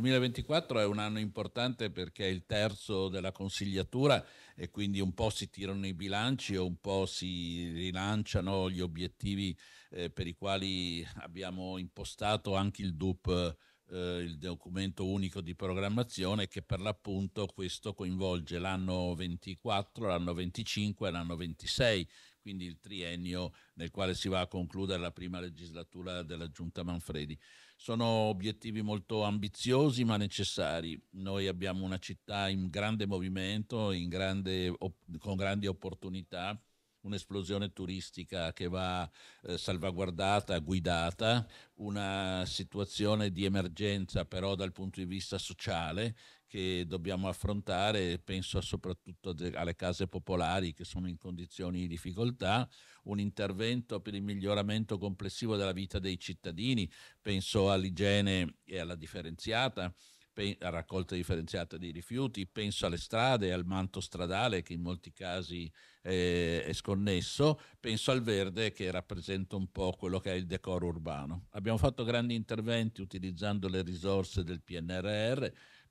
2024 è un anno importante perché è il terzo della consigliatura e quindi un po' si tirano i bilanci o un po' si rilanciano gli obiettivi eh, per i quali abbiamo impostato anche il DUP eh, il documento unico di programmazione che per l'appunto questo coinvolge l'anno 24, l'anno 25 e l'anno 26, quindi il triennio nel quale si va a concludere la prima legislatura della Giunta Manfredi. Sono obiettivi molto ambiziosi ma necessari. Noi abbiamo una città in grande movimento, in grande, con grandi opportunità un'esplosione turistica che va eh, salvaguardata, guidata, una situazione di emergenza però dal punto di vista sociale che dobbiamo affrontare, penso soprattutto alle case popolari che sono in condizioni di difficoltà, un intervento per il miglioramento complessivo della vita dei cittadini, penso all'igiene e alla differenziata, a raccolta differenziata dei rifiuti, penso alle strade, al manto stradale che in molti casi eh, è sconnesso, penso al verde che rappresenta un po' quello che è il decoro urbano. Abbiamo fatto grandi interventi utilizzando le risorse del PNRR,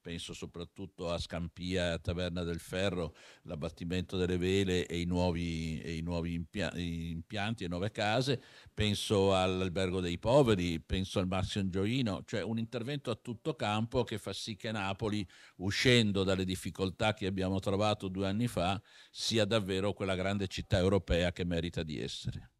penso soprattutto a Scampia, Taverna del Ferro, l'abbattimento delle vele e i nuovi, e i nuovi impia- impianti e nuove case, penso all'albergo dei poveri, penso al Massimo Gioino, cioè un intervento a tutto campo che fa sì che Napoli, uscendo dalle difficoltà che abbiamo trovato due anni fa, sia davvero quella grande città europea che merita di essere.